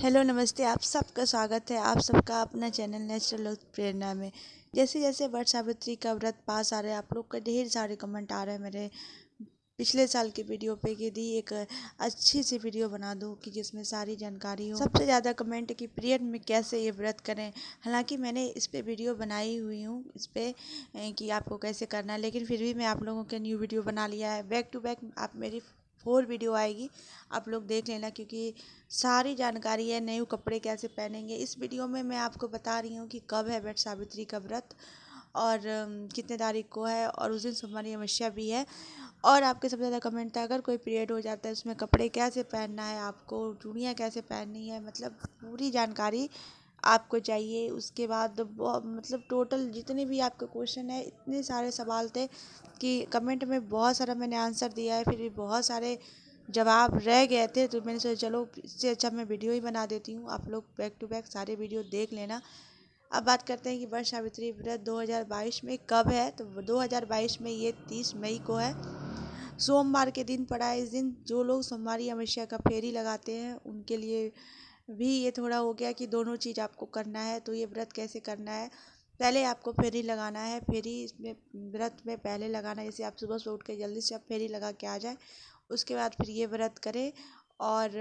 hello नमस्ते आप सबका स्वागत है आप सबका अपना चैनल नेचुरल प्रेरणा में जैसे जैसे वर्ष सावित्री का व्रत पास आ रहा है आप लोग का ढेर सारे कमेंट आ रहे हैं मेरे पिछले साल की वीडियो पे कि दी एक अच्छी सी वीडियो बना दो कि जिसमें सारी जानकारी हो सबसे ज़्यादा कमेंट कि पीरियड में कैसे ये व्रत करें हालांकि मैंने इस पर वीडियो बनाई हुई हूँ इस पर कि आपको कैसे करना है लेकिन फिर भी मैं आप लोगों के न्यू वीडियो बना लिया है बैक टू बैक आप मेरी फोर वीडियो आएगी आप लोग देख लेना क्योंकि सारी जानकारी है नए कपड़े कैसे पहनेंगे इस वीडियो में मैं आपको बता रही हूँ कि कब है बेट सावित्री का व्रत और कितने तारीख को है और उस दिन सोमवारी अमस्या भी है और आपके सबसे ज़्यादा कमेंट था अगर कोई पीरियड हो जाता है उसमें कपड़े कैसे पहनना है आपको चूड़ियाँ कैसे पहननी है मतलब पूरी जानकारी आपको चाहिए उसके बाद मतलब टोटल जितने भी आपके क्वेश्चन है इतने सारे सवाल थे कि कमेंट में बहुत सारा मैंने आंसर दिया है फिर भी बहुत सारे जवाब रह गए थे तो मैंने सोचा चलो इससे अच्छा मैं वीडियो ही बना देती हूँ आप लोग बैक टू बैक सारे वीडियो देख लेना अब बात करते हैं कि वर्ष सावित्री व्रत 2022 में कब है तो 2022 में ये 30 मई को है सोमवार के दिन पड़ा है इस दिन जो लोग सोमवारी अमावस्या का फेरी लगाते हैं उनके लिए भी ये थोड़ा हो गया कि दोनों चीज़ आपको करना है तो ये व्रत कैसे करना है पहले आपको फेरी लगाना है फेरी इसमें व्रत में पहले लगाना है जैसे आप सुबह सुबह उठ के जल्दी से आप फेरी लगा के आ जाए उसके बाद फिर ये व्रत करें और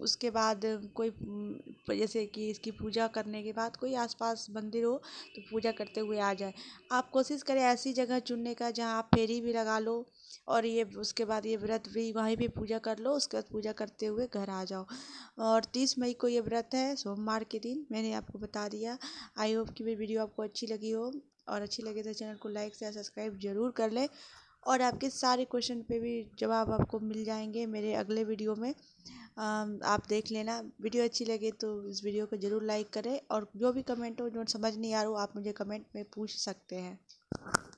उसके बाद कोई जैसे कि इसकी पूजा करने के बाद कोई आसपास मंदिर हो तो पूजा करते हुए आ जाए आप कोशिश करें ऐसी जगह चुनने का जहाँ आप फेरी भी लगा लो और ये उसके बाद ये व्रत भी वहीं भी पूजा कर लो उसके बाद पूजा करते हुए घर आ जाओ और तीस मई को ये व्रत है सोमवार के दिन मैंने आपको बता दिया आई होप कि मेरी वीडियो आपको अच्छी लगी हो और अच्छी लगे तो चैनल को लाइक से सब्सक्राइब जरूर कर लें और आपके सारे क्वेश्चन पे भी जवाब आपको मिल जाएंगे मेरे अगले वीडियो में आप देख लेना वीडियो अच्छी लगे तो इस वीडियो को ज़रूर लाइक करें और जो भी कमेंट हो जो समझ नहीं आ रहा हो आप मुझे कमेंट में पूछ सकते हैं